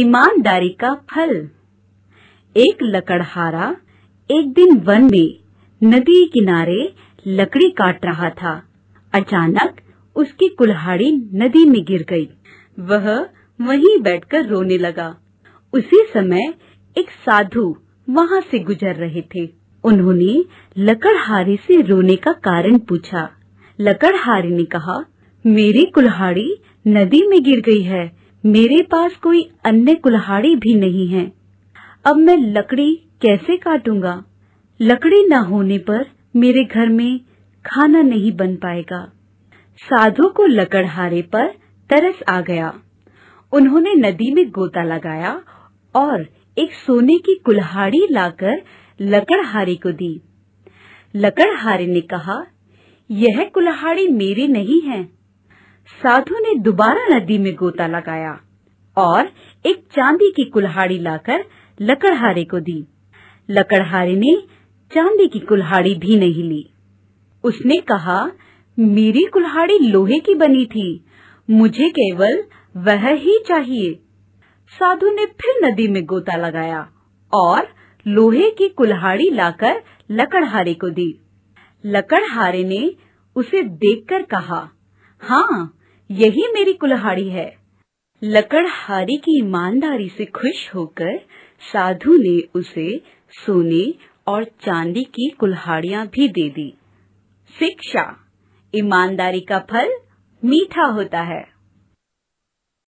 ईमानदारी का फल एक लकड़हारा एक दिन वन में नदी किनारे लकड़ी काट रहा था अचानक उसकी कुल्हाड़ी नदी में गिर गई वह वहीं बैठकर रोने लगा उसी समय एक साधु वहाँ से गुजर रहे थे उन्होंने लकड़हारे से रोने का कारण पूछा लकड़हारे ने कहा मेरी कुल्हाड़ी नदी में गिर गई है मेरे पास कोई अन्य कुल्हाड़ी भी नहीं है अब मैं लकड़ी कैसे काटूंगा लकड़ी न होने पर मेरे घर में खाना नहीं बन पाएगा साधु को लकड़हारे पर तरस आ गया उन्होंने नदी में गोता लगाया और एक सोने की कुल्हाड़ी लाकर लकड़हारे को दी लकड़हारे ने कहा यह कुल्हाड़ी मेरी नहीं है साधु ने दोबारा नदी में गोता लगाया और एक चांदी की कुल्हाड़ी लाकर लकड़हारे को दी लकड़हारे ने चांदी की कुल्हाड़ी भी नहीं ली उसने कहा मेरी कुल्हाड़ी लोहे की बनी थी मुझे केवल वह ही चाहिए साधु ने फिर नदी में गोता लगाया और लोहे की कुल्हाड़ी लाकर लकड़हारे को दी लकड़हारे ने उसे देखकर कहा हाँ यही मेरी कुल्हाड़ी है लकड़हारी की ईमानदारी से खुश होकर साधु ने उसे सोने और चांदी की कुल्हाड़िया भी दे दी शिक्षा ईमानदारी का फल मीठा होता है